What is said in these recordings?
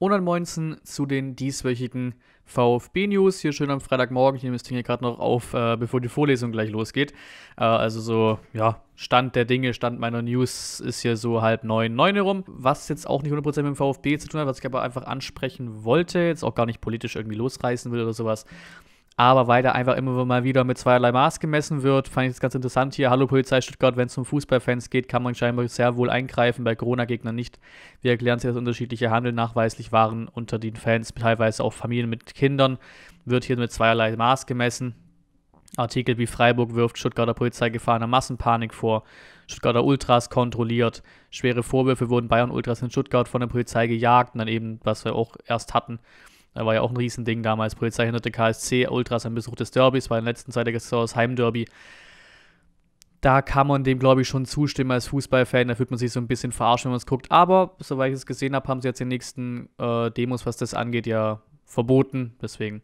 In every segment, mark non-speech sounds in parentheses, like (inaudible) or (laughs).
Und ansonsten zu den dieswöchigen VfB-News. Hier schön am Freitagmorgen. Ich nehme das Ding hier gerade noch auf, äh, bevor die Vorlesung gleich losgeht. Äh, also so, ja, Stand der Dinge, Stand meiner News ist hier so halb neun, neun herum. Was jetzt auch nicht 100% mit dem VfB zu tun hat, was ich aber einfach ansprechen wollte, jetzt auch gar nicht politisch irgendwie losreißen will oder sowas. Aber weil da einfach immer mal wieder mit zweierlei Maß gemessen wird, fand ich das ganz interessant hier. Hallo Polizei Stuttgart, wenn es um Fußballfans geht, kann man scheinbar sehr wohl eingreifen, bei Corona-Gegnern nicht. Wir erklären sich, dass unterschiedliche Handel nachweislich waren unter den Fans, teilweise auch Familien mit Kindern, wird hier mit zweierlei Maß gemessen. Artikel wie Freiburg wirft Stuttgarter Polizei gefahrener Massenpanik vor. Stuttgarter Ultras kontrolliert. Schwere Vorwürfe wurden Bayern Ultras in Stuttgart von der Polizei gejagt und dann eben, was wir auch erst hatten da war ja auch ein Riesending damals. Polizei hinderte KSC, Ultras am Besuch des Derbys, war in der letzten Zeit das Heimderby. Da kann man dem, glaube ich, schon zustimmen als Fußballfan. Da fühlt man sich so ein bisschen verarscht, wenn man es guckt. Aber, soweit ich es gesehen habe, haben sie jetzt die nächsten äh, Demos, was das angeht, ja verboten. Deswegen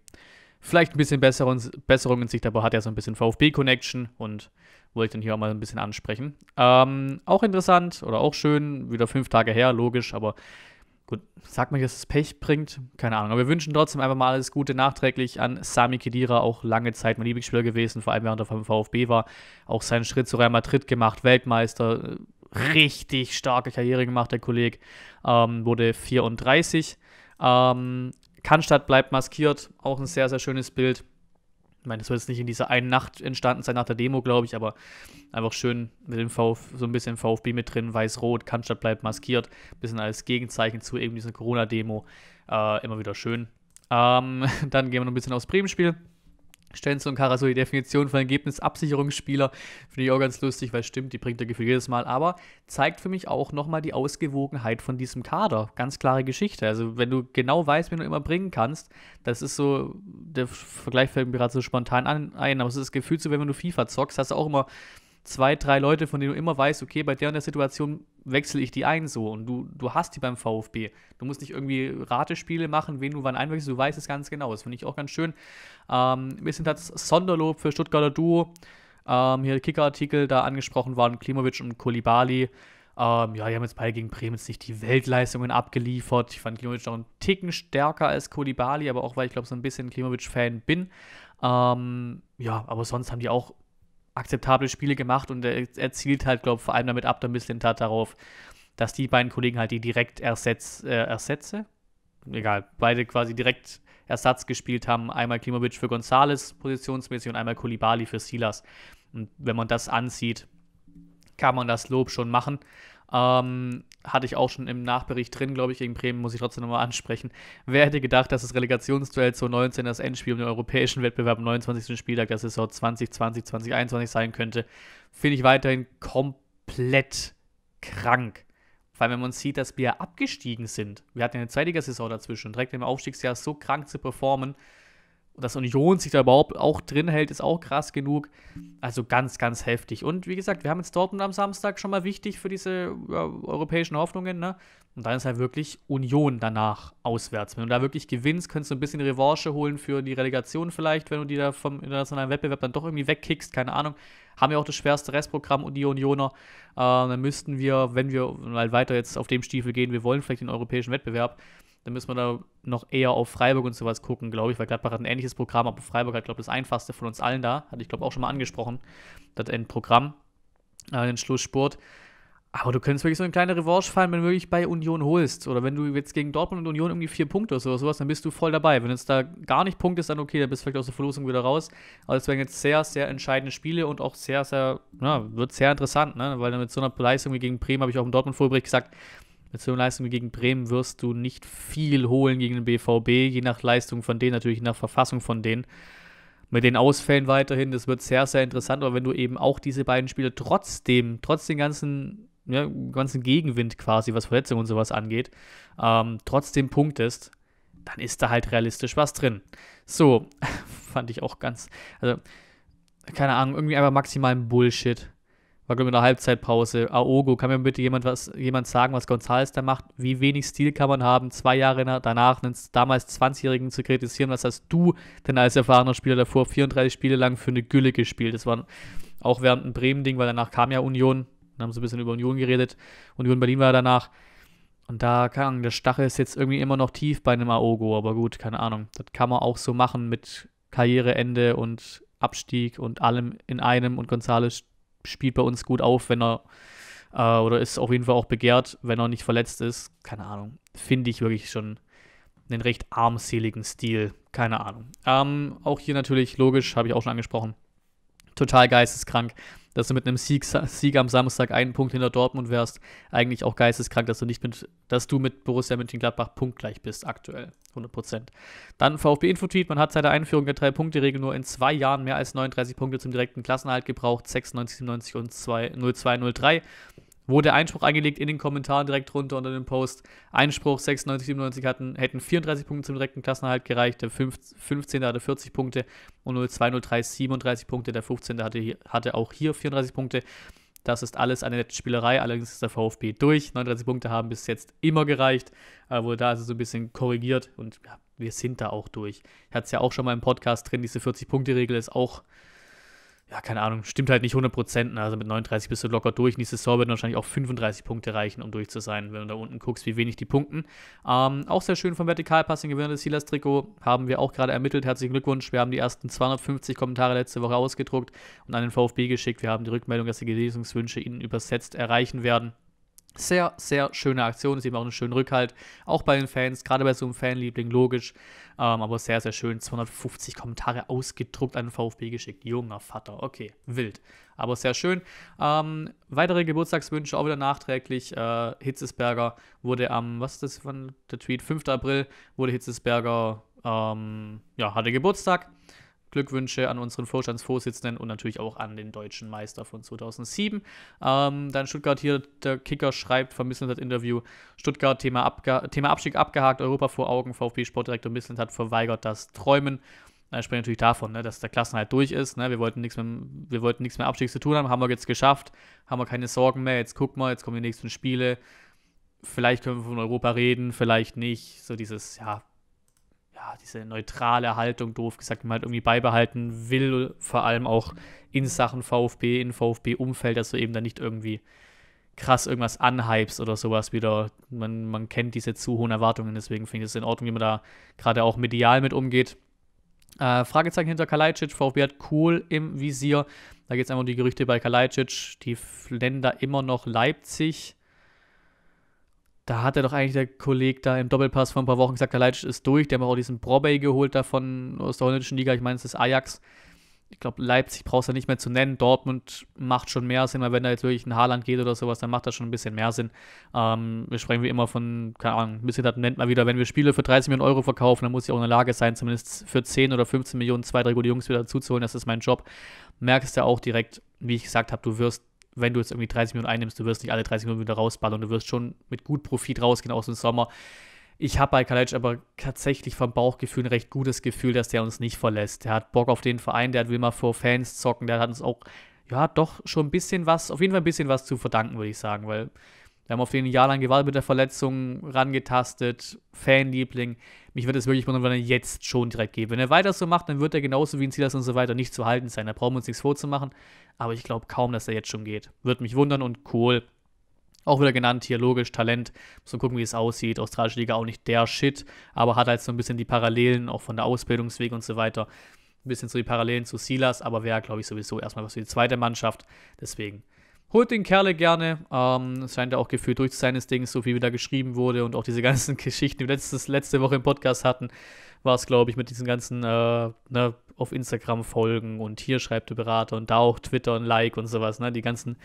vielleicht ein bisschen Besserung, Besserung in Sicht, aber hat ja so ein bisschen VfB-Connection und wollte ich dann hier auch mal ein bisschen ansprechen. Ähm, auch interessant oder auch schön, wieder fünf Tage her, logisch, aber Gut, sagt man, dass es Pech bringt? Keine Ahnung. Aber wir wünschen trotzdem einfach mal alles Gute nachträglich an Sami Kedira, auch lange Zeit mein Lieblingsspieler gewesen, vor allem während er vom VfB war. Auch seinen Schritt zu Real Madrid gemacht, Weltmeister, richtig starke Karriere gemacht, der Kollege. Ähm, wurde 34. Ähm, Cannstatt bleibt maskiert, auch ein sehr, sehr schönes Bild ich meine, das wird jetzt nicht in dieser einen Nacht entstanden sein nach der Demo, glaube ich, aber einfach schön mit dem Vf so ein bisschen VfB mit drin, weiß-rot, Kannstadt bleibt maskiert, bisschen als Gegenzeichen zu eben dieser Corona-Demo, äh, immer wieder schön. Ähm, (laughs) dann gehen wir noch ein bisschen aufs Bremen-Spiel. Stenzel und Karaso, die Definition von Ergebnisabsicherungsspieler, finde ich auch ganz lustig, weil stimmt, die bringt der Gefühl jedes Mal, aber zeigt für mich auch nochmal die Ausgewogenheit von diesem Kader. Ganz klare Geschichte. Also, wenn du genau weißt, wen du immer bringen kannst, das ist so, der Vergleich fällt mir gerade so spontan an, ein, aber es ist das Gefühl, so, wenn du FIFA zockst, hast du auch immer zwei, drei Leute, von denen du immer weißt, okay, bei der und der Situation wechsle ich die ein so und du, du hast die beim VfB. Du musst nicht irgendwie Ratespiele machen, wen du wann einwechselst, du weißt es ganz genau. Das finde ich auch ganz schön. Ähm, ein bisschen das Sonderlob für Stuttgarter Duo. Ähm, hier Kicker-Artikel, da angesprochen waren Klimovic und Kolibali. Ähm, ja, die haben jetzt beide gegen Bremen jetzt nicht die Weltleistungen abgeliefert. Ich fand Klimovic noch einen Ticken stärker als Kolibali, aber auch weil ich glaube, so ein bisschen Klimovic-Fan bin. Ähm, ja, aber sonst haben die auch akzeptable Spiele gemacht und er, er zielt halt, glaube ich, vor allem damit ab, der Mislintat darauf, dass die beiden Kollegen halt die direkt ersetz, äh, ersetze. Egal, beide quasi direkt Ersatz gespielt haben. Einmal Klimovic für Gonzales positionsmäßig und einmal Kulibali für Silas. Und wenn man das ansieht, kann man das Lob schon machen. Ähm, hatte ich auch schon im Nachbericht drin, glaube ich, gegen Bremen, muss ich trotzdem nochmal ansprechen. Wer hätte gedacht, dass das Relegationsduell zu 19, das Endspiel um den europäischen Wettbewerb am 29. Spieltag der Saison 2020, 2021 sein könnte, finde ich weiterhin komplett krank. Weil wenn man sieht, dass wir abgestiegen sind. Wir hatten eine zweite Saison dazwischen. Direkt im Aufstiegsjahr so krank zu performen, dass Union sich da überhaupt auch drin hält, ist auch krass genug. Also ganz, ganz heftig. Und wie gesagt, wir haben jetzt Dortmund am Samstag schon mal wichtig für diese ja, europäischen Hoffnungen. Ne? Und dann ist halt wirklich Union danach auswärts. Wenn du da wirklich gewinnst, könntest du ein bisschen Revanche holen für die Relegation vielleicht, wenn du die da vom internationalen Wettbewerb dann doch irgendwie wegkickst. Keine Ahnung. Haben ja auch das schwerste Restprogramm und die Unioner. Äh, dann müssten wir, wenn wir halt weiter jetzt auf dem Stiefel gehen, wir wollen vielleicht den europäischen Wettbewerb, dann müssen wir da noch eher auf Freiburg und sowas gucken, glaube ich, weil Gladbach hat ein ähnliches Programm, aber Freiburg hat, glaube ich, das einfachste von uns allen da. Hatte ich, glaube ich, auch schon mal angesprochen, das Endprogramm, äh, den Schlusssport. Aber du könntest wirklich so eine kleine Revanche fallen, wenn du wirklich bei Union holst. Oder wenn du jetzt gegen Dortmund und Union irgendwie vier Punkte oder sowas, dann bist du voll dabei. Wenn jetzt da gar nicht Punkt ist, dann okay, dann bist du vielleicht aus der Verlosung wieder raus. Aber es werden jetzt sehr, sehr entscheidende Spiele und auch sehr, sehr, na, wird sehr interessant, ne? Weil dann mit so einer Leistung wie gegen Bremen habe ich auch im Dortmund-Vorbericht gesagt, mit so einer Leistung gegen Bremen wirst du nicht viel holen gegen den BVB, je nach Leistung von denen, natürlich nach Verfassung von denen. Mit den Ausfällen weiterhin, das wird sehr, sehr interessant, aber wenn du eben auch diese beiden Spiele trotzdem, trotz den ganzen, ja, ganzen Gegenwind quasi, was Verletzungen und sowas angeht, ähm, trotzdem punktest, dann ist da halt realistisch was drin. So, (laughs) fand ich auch ganz, also, keine Ahnung, irgendwie einfach maximalen Bullshit war glaube ich in der Halbzeitpause. Aogo, kann mir bitte jemand was jemand sagen, was Gonzales da macht? Wie wenig Stil kann man haben, zwei Jahre danach einen damals 20-Jährigen zu kritisieren? Was hast du denn als erfahrener Spieler davor 34 Spiele lang für eine Gülle gespielt? Das war auch während dem Bremen-Ding, weil danach kam ja Union. Dann haben sie ein bisschen über Union geredet. Union Berlin war danach. Und da, keine Ahnung, der Stachel ist jetzt irgendwie immer noch tief bei einem Aogo, aber gut, keine Ahnung. Das kann man auch so machen mit Karriereende und Abstieg und allem in einem und Gonzales spielt bei uns gut auf, wenn er äh, oder ist auf jeden Fall auch begehrt, wenn er nicht verletzt ist. Keine Ahnung. Finde ich wirklich schon einen recht armseligen Stil. Keine Ahnung. Ähm, auch hier natürlich, logisch, habe ich auch schon angesprochen. Total geisteskrank dass du mit einem Sieg, Sieg am Samstag einen Punkt hinter Dortmund wärst. Eigentlich auch geisteskrank, dass du nicht mit, dass du mit Borussia Mönchengladbach punktgleich bist aktuell. 100%. Dann VfB Infotweet, man hat seit der Einführung der Drei-Punkte-Regel nur in zwei Jahren mehr als 39 Punkte zum direkten Klassenerhalt gebraucht, 96, 97 und 02, 02, 03 wurde Einspruch eingelegt in den Kommentaren direkt runter unter dem Post. Einspruch 96, 97 hatten, hätten 34 Punkte zum direkten Klassenerhalt gereicht, der 15. hatte 40 Punkte und 02, 03 37 Punkte, der 15. hatte, hatte auch hier 34 Punkte. Das ist alles eine nette Spielerei, allerdings ist der VfB durch. 39 Punkte haben bis jetzt immer gereicht, äh, wurde da also so ein bisschen korrigiert und ja, wir sind da auch durch. Ich hatte es ja auch schon mal im Podcast drin, diese 40-Punkte-Regel ist auch ja, keine Ahnung, stimmt halt nicht 100%. Ne? Also mit 39 bist du locker durch. Nächste Saison wird wahrscheinlich auch 35 Punkte reichen, um durch zu sein, wenn du da unten guckst, wie wenig die punkten. Ähm, auch sehr schön vom Vertikalpassing gewinnen das Silas-Trikot. Haben wir auch gerade ermittelt. Herzlichen Glückwunsch. Wir haben die ersten 250 Kommentare letzte Woche ausgedruckt und an den VfB geschickt. Wir haben die Rückmeldung, dass die Genesungswünsche ihnen übersetzt erreichen werden. Sehr, sehr schöne Aktion, Sie haben auch einen schönen Rückhalt, auch bei den Fans, gerade bei so einem Fanliebling, logisch, ähm, aber sehr, sehr schön, 250 Kommentare ausgedruckt an den VfB geschickt, junger Vater, okay, wild, aber sehr schön. Ähm, weitere Geburtstagswünsche, auch wieder nachträglich, äh, Hitzesberger wurde am, was ist das von der Tweet, 5. April wurde Hitzesberger, ähm, ja, hatte Geburtstag, Glückwünsche an unseren Vorstandsvorsitzenden und natürlich auch an den deutschen Meister von 2007. Ähm, dann Stuttgart hier, der Kicker schreibt, vermisselt das Interview. Stuttgart, Thema, Abge Thema Abstieg abgehakt, Europa vor Augen, VfB-Sportdirektor Misselt hat verweigert das Träumen. Dann sprechen natürlich davon, ne, dass der Klassen halt durch ist. Ne? Wir wollten nichts mehr, wir mehr Abstieg zu tun haben, haben wir jetzt geschafft, haben wir keine Sorgen mehr. Jetzt gucken wir, jetzt kommen die nächsten Spiele. Vielleicht können wir von Europa reden, vielleicht nicht. So dieses, ja, ja, diese neutrale Haltung, doof gesagt, die man halt irgendwie beibehalten will, vor allem auch in Sachen VfB, in VfB-Umfeld, dass du eben dann nicht irgendwie krass irgendwas anhypst oder sowas wieder. Man, man kennt diese zu hohen Erwartungen, deswegen finde ich es in Ordnung, wie man da gerade auch medial mit umgeht. Äh, Fragezeichen hinter Kalajdzic, VfB hat cool im Visier. Da geht es einfach um die Gerüchte bei Kalajdzic. Die Länder immer noch Leipzig da hat er doch eigentlich der Kollege da im Doppelpass vor ein paar Wochen gesagt, der Leitsch ist durch. Der hat auch diesen Brobey geholt davon aus der holländischen Liga. Ich meine, es ist Ajax. Ich glaube, Leipzig brauchst du nicht mehr zu nennen. Dortmund macht schon mehr Sinn, weil wenn da jetzt wirklich ein Haaland geht oder sowas, dann macht das schon ein bisschen mehr Sinn. Ähm, wir sprechen wie immer von, keine Ahnung, ein bisschen das nennt man wieder, wenn wir Spiele für 30 Millionen Euro verkaufen, dann muss ich auch in der Lage sein, zumindest für 10 oder 15 Millionen zwei, drei gute Jungs wieder dazuzuholen. Das ist mein Job. Merkst du auch direkt, wie ich gesagt habe, du wirst wenn du jetzt irgendwie 30 Minuten einnimmst, du wirst nicht alle 30 Minuten wieder rausballern, du wirst schon mit gut Profit rausgehen aus dem Sommer. Ich habe bei Kalec aber tatsächlich vom Bauchgefühl ein recht gutes Gefühl, dass der uns nicht verlässt. Der hat Bock auf den Verein, der will mal vor Fans zocken, der hat uns auch, ja, doch schon ein bisschen was, auf jeden Fall ein bisschen was zu verdanken, würde ich sagen, weil wir haben auf den Jahr lang gewartet mit der Verletzung, rangetastet, Fanliebling. Mich würde es wirklich wundern, wenn er jetzt schon direkt geht. Wenn er weiter so macht, dann wird er genauso wie ein Silas und so weiter nicht zu halten sein. Da brauchen wir uns nichts vorzumachen. Aber ich glaube kaum, dass er jetzt schon geht. Würde mich wundern und cool. Auch wieder genannt hier, logisch, Talent. Müssen gucken, wie es aussieht. Australische Liga auch nicht der Shit, aber hat halt so ein bisschen die Parallelen, auch von der Ausbildungsweg und so weiter. Ein bisschen so die Parallelen zu Silas, aber wäre, glaube ich, sowieso erstmal was für die zweite Mannschaft. Deswegen Holt den Kerle gerne. Ähm, scheint ja auch gefühlt durch seines Dings, so viel wie da geschrieben wurde und auch diese ganzen (laughs) Geschichten, die wir letztes, letzte Woche im Podcast hatten, war es, glaube ich, mit diesen ganzen äh, ne, auf Instagram folgen und hier schreibt der Berater und da auch Twitter und Like und sowas. Ne? Die ganzen,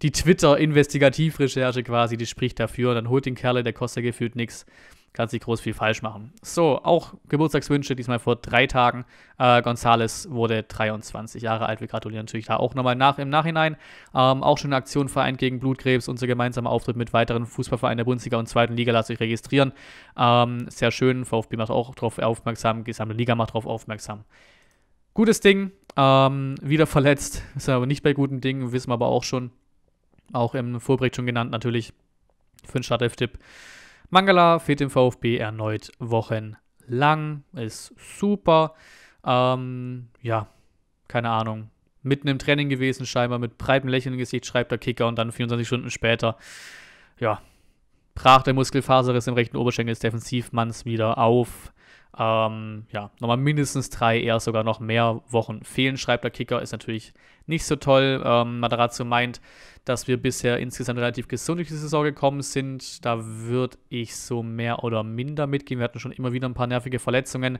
die Twitter-Investigativrecherche quasi, die spricht dafür. dann holt den Kerle, der kostet gefühlt nichts kannst nicht groß viel falsch machen. So, auch Geburtstagswünsche, diesmal vor drei Tagen. Äh, Gonzales wurde 23 Jahre alt. Wir gratulieren natürlich da auch nochmal nach, im Nachhinein. Ähm, auch schon eine Aktion vereint gegen Blutkrebs. Unser gemeinsamer Auftritt mit weiteren Fußballvereinen der Bundesliga und zweiten Liga lasst euch registrieren. Ähm, sehr schön. VfB macht auch darauf aufmerksam. Gesamte Liga macht darauf aufmerksam. Gutes Ding. Ähm, wieder verletzt. (laughs) Ist aber nicht bei guten Dingen, wissen wir aber auch schon. Auch im Vorbericht schon genannt natürlich. Für den Startelf-Tipp. Mangala fehlt dem VfB erneut wochenlang. Ist super. Ähm, ja, keine Ahnung. Mitten im Training gewesen, scheinbar mit breitem Lächeln im Gesicht, schreibt der Kicker und dann 24 Stunden später, ja, brach der Muskelfaserriss im rechten Oberschenkel des Defensivmanns wieder auf. Ähm, ja, nochmal mindestens drei, eher sogar noch mehr Wochen fehlen, schreibt der Kicker. Ist natürlich nicht so toll. Ähm, Matarazzo meint, dass wir bisher insgesamt relativ gesund durch die Saison gekommen sind. Da würde ich so mehr oder minder mitgehen. Wir hatten schon immer wieder ein paar nervige Verletzungen.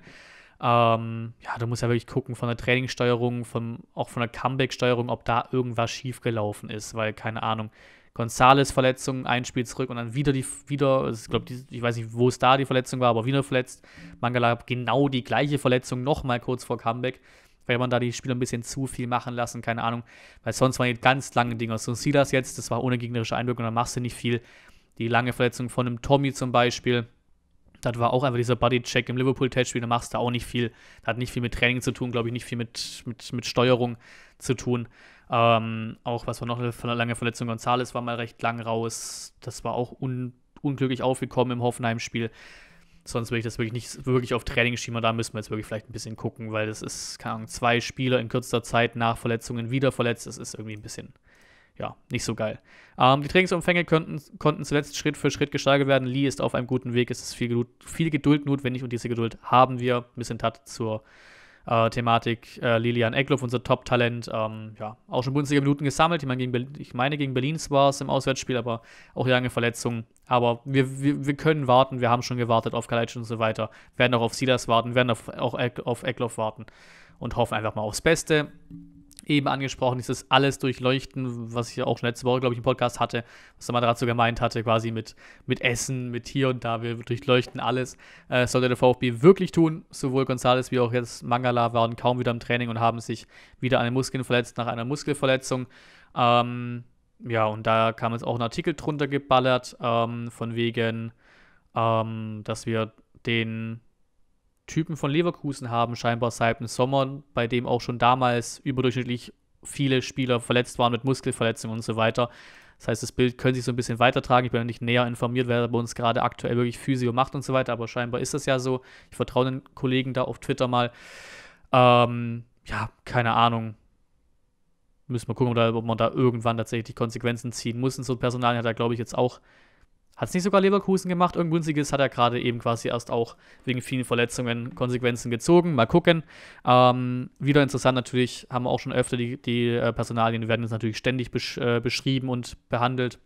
Ähm, ja, da muss ja wirklich gucken von der Trainingssteuerung, von, auch von der Comeback-Steuerung, ob da irgendwas schiefgelaufen ist, weil keine Ahnung. Gonzales Verletzung, ein Spiel zurück und dann wieder die, wieder, ich glaube, ich weiß nicht, wo es da die Verletzung war, aber wieder verletzt. Mangala genau die gleiche Verletzung nochmal kurz vor Comeback. Weil man da die Spieler ein bisschen zu viel machen lassen, keine Ahnung. Weil sonst waren die ganz langen Dinger. So sieht das jetzt, das war ohne gegnerische Einwirkung, dann machst du nicht viel. Die lange Verletzung von einem Tommy zum Beispiel. Das war auch einfach dieser Buddy-Check im Liverpool-Testspiel, da machst du auch nicht viel. Das hat nicht viel mit Training zu tun, glaube ich, nicht viel mit, mit, mit Steuerung zu tun. Ähm, auch was war noch eine lange Verletzung, Gonzales war mal recht lang raus. Das war auch un, unglücklich aufgekommen im Hoffenheim-Spiel. Sonst würde ich das wirklich nicht wirklich auf Training schieben. Da müssen wir jetzt wirklich vielleicht ein bisschen gucken, weil das ist, keine Ahnung, zwei Spieler in kürzester Zeit nach Verletzungen wieder verletzt. Das ist irgendwie ein bisschen, ja, nicht so geil. Ähm, die Trainingsumfänge könnten, konnten zuletzt Schritt für Schritt gesteigert werden. Lee ist auf einem guten Weg, es ist viel Geduld, viel Geduld notwendig und diese Geduld haben wir. Ein bisschen Tat zur äh, Thematik äh, Lilian Eckloff, unser Top-Talent, ähm, ja, auch schon Bundesliga Minuten gesammelt. Ich meine, gegen, Berlin, ich meine, gegen Berlin war es im Auswärtsspiel, aber auch lange Verletzungen. Aber wir, wir, wir können warten, wir haben schon gewartet auf Kaleitsch und so weiter, werden auch auf Silas warten, werden auf, auch auf Eckloff warten und hoffen einfach mal aufs Beste eben angesprochen, dieses alles durchleuchten, was ich auch schon letzte Woche, glaube ich, im Podcast hatte, was er mal dazu gemeint hatte, quasi mit, mit Essen, mit hier und da, wir durchleuchten alles, äh, sollte der VfB wirklich tun. Sowohl Gonzales wie auch jetzt Mangala waren kaum wieder im Training und haben sich wieder an den Muskeln verletzt nach einer Muskelverletzung. Ähm, ja, und da kam jetzt auch ein Artikel drunter geballert, ähm, von wegen, ähm, dass wir den Typen von Leverkusen haben, scheinbar seit dem Sommer, bei dem auch schon damals überdurchschnittlich viele Spieler verletzt waren mit Muskelverletzungen und so weiter. Das heißt, das Bild könnte sich so ein bisschen weitertragen. Ich bin ja nicht näher informiert, wer bei uns gerade aktuell wirklich Physio macht und so weiter, aber scheinbar ist das ja so. Ich vertraue den Kollegen da auf Twitter mal. Ähm, ja, keine Ahnung. Müssen wir gucken, ob man da irgendwann tatsächlich Konsequenzen ziehen muss. Und so ein Personal hat da, glaube ich, jetzt auch hat es nicht sogar Leverkusen gemacht? Ungünstiges hat er gerade eben quasi erst auch wegen vielen Verletzungen Konsequenzen gezogen. Mal gucken. Ähm, wieder interessant natürlich, haben wir auch schon öfter die, die äh, Personalien, werden jetzt natürlich ständig besch äh, beschrieben und behandelt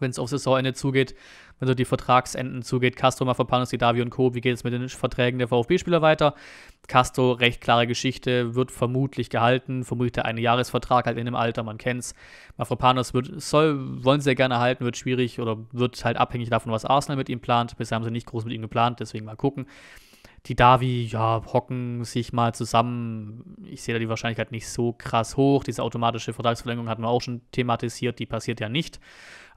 wenn es auf Saisonende zugeht, wenn so die Vertragsenden zugeht. Castro, die Davi und Co. Wie geht es mit den Verträgen der VfB-Spieler weiter? Castro, recht klare Geschichte, wird vermutlich gehalten, vermutlich der eine Jahresvertrag halt in dem Alter, man kennt's. Mafapanos wird, soll, wollen sie ja gerne halten, wird schwierig oder wird halt abhängig davon, was Arsenal mit ihm plant. Bisher haben sie nicht groß mit ihm geplant, deswegen mal gucken. Die Davi, ja, hocken sich mal zusammen. Ich sehe da die Wahrscheinlichkeit nicht so krass hoch. Diese automatische Vertragsverlängerung hatten wir auch schon thematisiert, die passiert ja nicht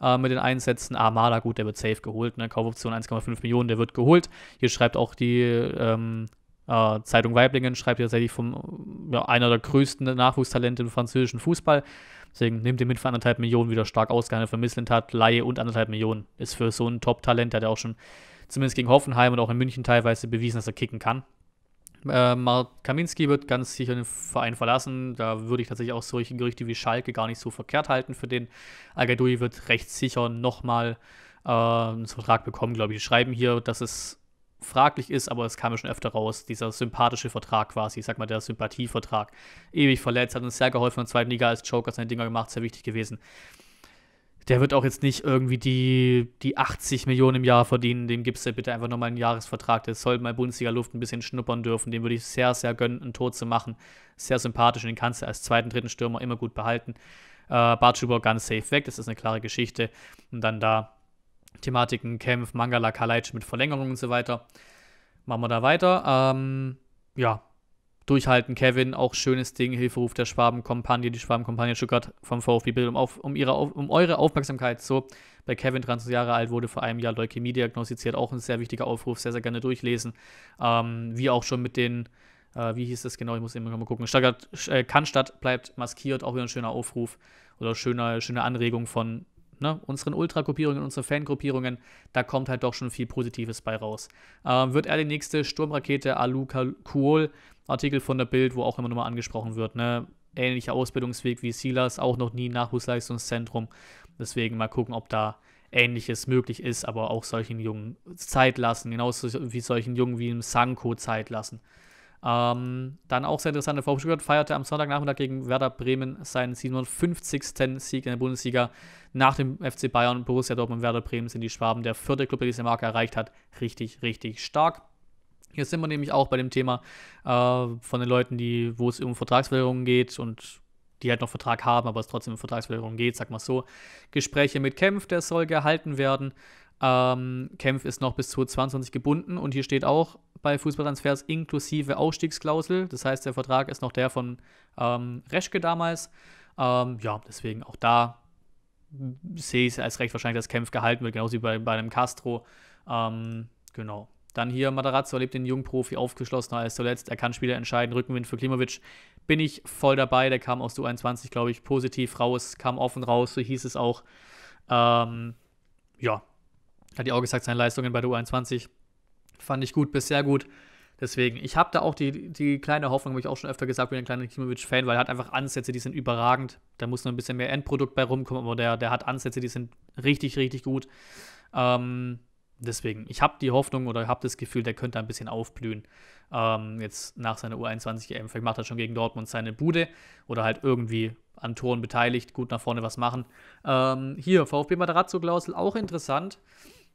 äh, mit den Einsätzen. Armada, ah, gut, der wird safe geholt. Ne? Kaufoption 1,5 Millionen, der wird geholt. Hier schreibt auch die ähm, äh, Zeitung Weiblingen, schreibt tatsächlich von ja, einer der größten Nachwuchstalente im französischen Fußball. Deswegen nimmt ihr mit für anderthalb Millionen wieder stark ausgehandelt für hat Laie und anderthalb Millionen ist für so ein Top-Talent, der hat ja auch schon zumindest gegen Hoffenheim und auch in München teilweise bewiesen, dass er kicken kann. Äh, Mark Kaminski wird ganz sicher den Verein verlassen. Da würde ich tatsächlich auch solche Gerüchte wie Schalke gar nicht so verkehrt halten für den. al wird recht sicher nochmal äh, einen Vertrag bekommen, glaube ich. Die schreiben hier, dass es fraglich ist, aber es kam ja schon öfter raus, dieser sympathische Vertrag quasi, ich sag mal der Sympathievertrag. Ewig verletzt, hat uns sehr geholfen in der zweiten Liga als Joker, seine Dinger gemacht, sehr wichtig gewesen der wird auch jetzt nicht irgendwie die, die 80 Millionen im Jahr verdienen. Dem gibst du bitte einfach nochmal einen Jahresvertrag. Der soll mal Bundesliga-Luft ein bisschen schnuppern dürfen. Dem würde ich sehr, sehr gönnen, ein Tor zu machen. Sehr sympathisch den kannst du als zweiten, dritten Stürmer immer gut behalten. Äh, Bartschuber ganz safe weg, das ist eine klare Geschichte. Und dann da Thematiken Kämpf, Mangala, Kalaic mit Verlängerung und so weiter. Machen wir da weiter. Ähm, ja, durchhalten. Kevin, auch schönes Ding, Hilferuf der Schwabenkompagne, die Schwabenkompagne Stuttgart vom VfB Bild, um, auf, um, ihre, um eure Aufmerksamkeit. So, bei Kevin, 23 Jahre alt, wurde vor einem Jahr Leukämie diagnostiziert, auch ein sehr wichtiger Aufruf, sehr, sehr gerne durchlesen. Ähm, wie auch schon mit den, äh, wie hieß das genau, ich muss immer mal gucken, Stuttgart, äh, Cannstatt bleibt maskiert, auch wieder ein schöner Aufruf oder schöne, schöne Anregung von ne, unseren Ultra-Gruppierungen, unsere Fangruppierungen, da kommt halt doch schon viel Positives bei raus. Ähm, wird er die nächste Sturmrakete Alu Kuol, Artikel von der Bild, wo auch immer nochmal angesprochen wird, ne? Ähnlicher Ausbildungsweg wie Silas, auch noch nie Nachwuchsleistungszentrum. Deswegen mal gucken, ob da Ähnliches möglich ist, aber auch solchen Jungen Zeit lassen, genauso wie solchen Jungen wie im Sanko Zeit lassen. Ähm, dann auch sehr interessante VfB Stuttgart feierte am Sonntagnachmittag gegen Werder Bremen seinen 57. Sieg in der Bundesliga. Nach dem FC Bayern Borussia Dortmund Werder Bremen sind die Schwaben der vierte Club, der diese Marke erreicht hat. Richtig, richtig stark. Hier sind wir nämlich auch bei dem Thema äh, von den Leuten, die, wo es um Vertragsverlängerungen geht und die halt noch Vertrag haben, aber es trotzdem um Vertragsverlängerungen geht, sag mal so. Gespräche mit Kempf, der soll gehalten werden. Ähm, Kempf ist noch bis 2022 gebunden und hier steht auch bei Fußballtransfers inklusive Ausstiegsklausel. Das heißt, der Vertrag ist noch der von ähm, Reschke damals. Ähm, ja, deswegen auch da sehe ich es als recht wahrscheinlich, dass Kempf gehalten wird, genauso wie bei, bei einem Castro. Ähm, genau. Dann hier Matarazzo erlebt den Jungprofi aufgeschlossener als zuletzt. Er kann Spieler entscheiden. Rückenwind für Klimovic. Bin ich voll dabei. Der kam aus U21, glaube ich, positiv raus, kam offen raus. So hieß es auch. Ähm, ja, hat ja auch gesagt, seine Leistungen bei der U21 fand ich gut bis sehr gut. Deswegen, ich habe da auch die, die kleine Hoffnung, habe ich auch schon öfter gesagt, bin ein kleiner Kimovic-Fan, weil er hat einfach Ansätze, die sind überragend. Da muss noch ein bisschen mehr Endprodukt bei rumkommen, aber der, der hat Ansätze, die sind richtig, richtig gut. Ähm, deswegen, ich habe die Hoffnung oder habe das Gefühl, der könnte ein bisschen aufblühen. Ähm, jetzt nach seiner U21-EM, vielleicht macht er schon gegen Dortmund seine Bude oder halt irgendwie an Toren beteiligt, gut nach vorne was machen. Ähm, hier, VfB matarazzo klausel auch interessant.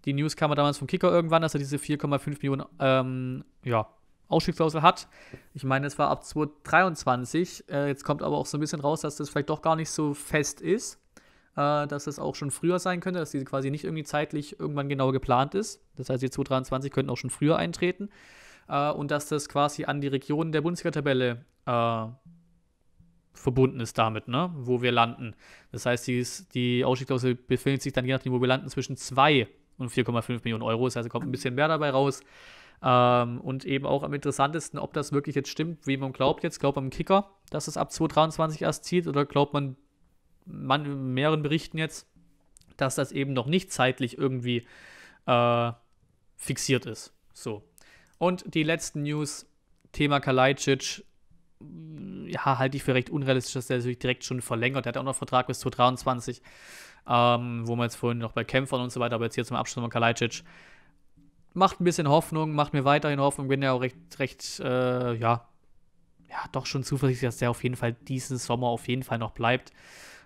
Die News kam damals vom Kicker irgendwann, dass er diese 4,5 Millionen ähm, ja, Ausstiegsklausel hat. Ich meine, es war ab 2023. Äh, jetzt kommt aber auch so ein bisschen raus, dass das vielleicht doch gar nicht so fest ist. Äh, dass es das auch schon früher sein könnte, dass diese quasi nicht irgendwie zeitlich irgendwann genau geplant ist. Das heißt, die 2023 könnten auch schon früher eintreten. Äh, und dass das quasi an die Regionen der Bundesliga-Tabelle äh, verbunden ist damit, ne? wo wir landen. Das heißt, die, die Ausstiegsklausel befindet sich dann je nachdem, wo wir landen, zwischen zwei und 4,5 Millionen Euro. Das heißt, also, kommt ein bisschen mehr dabei raus. Ähm, und eben auch am interessantesten, ob das wirklich jetzt stimmt, wie man glaubt jetzt. Glaubt man Kicker, dass es ab 2023 erst zieht? Oder glaubt man, man mehreren Berichten jetzt, dass das eben noch nicht zeitlich irgendwie äh, fixiert ist? So. Und die letzten News, Thema Kalajdzic. Ja, halte ich für recht unrealistisch, dass der sich direkt schon verlängert. Der hat auch noch Vertrag bis 2023 ähm, wo wir jetzt vorhin noch bei Kämpfern und so weiter, aber jetzt hier zum Abschluss von Kalajdzic. Macht ein bisschen Hoffnung, macht mir weiterhin Hoffnung, bin ja auch recht, recht äh, ja, ja, doch schon zuversichtlich, dass der auf jeden Fall diesen Sommer auf jeden Fall noch bleibt.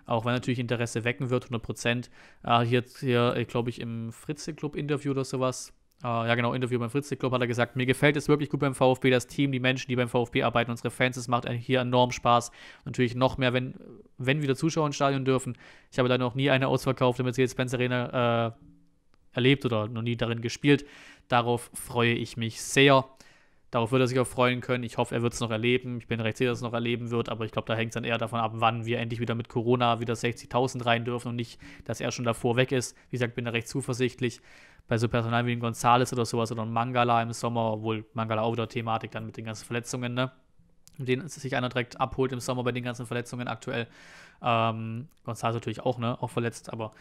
Auch wenn natürlich Interesse wecken wird, 100 Äh, hier, hier glaube ich, im Fritze-Club-Interview oder sowas äh, ja genau, Interview beim Fritz Club hat er gesagt, mir gefällt es wirklich gut beim VfB, das Team, die Menschen, die beim VfB arbeiten, unsere Fans, es macht hier enorm Spaß. Natürlich noch mehr, wenn, wenn wieder Zuschauer ins Stadion dürfen. Ich habe da noch nie eine ausverkaufte Mercedes-Benz Arena äh, erlebt oder noch nie darin gespielt. Darauf freue ich mich sehr. Darauf würde er sich auch freuen können. Ich hoffe, er wird es noch erleben. Ich bin recht sicher, dass es noch erleben wird, aber ich glaube, da hängt es dann eher davon ab, wann wir endlich wieder mit Corona wieder 60.000 rein dürfen und nicht, dass er schon davor weg ist. Wie gesagt, bin da recht zuversichtlich. Bei so Personal wie Gonzales oder sowas oder Mangala im Sommer, obwohl Mangala auch wieder Thematik dann mit den ganzen Verletzungen, ne? den sich einer direkt abholt im Sommer bei den ganzen Verletzungen aktuell. Ähm, Gonzales natürlich auch, ne? Auch verletzt, aber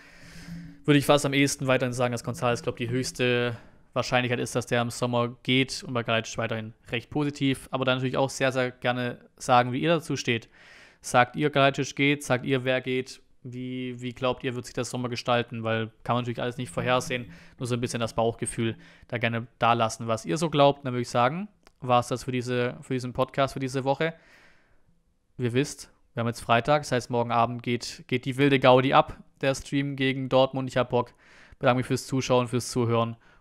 würde ich fast am ehesten weiterhin sagen, dass Gonzales, glaube ich, die höchste Wahrscheinlichkeit ist, dass der im Sommer geht und bei Galitsch weiterhin recht positiv. Aber dann natürlich auch sehr, sehr gerne sagen, wie ihr dazu steht. Sagt ihr, Galitsch geht? Sagt ihr, wer geht? Wie, wie glaubt ihr, wird sich das Sommer gestalten? Weil kann man natürlich alles nicht vorhersehen, nur so ein bisschen das Bauchgefühl da gerne da lassen, was ihr so glaubt. dann würde ich sagen, war es das für, diese, für diesen Podcast, für diese Woche. Wir wisst, wir haben jetzt Freitag, das heißt, morgen Abend geht, geht die wilde Gaudi ab, der Stream gegen Dortmund. Ich habe Bock. Bedanke mich fürs Zuschauen, fürs Zuhören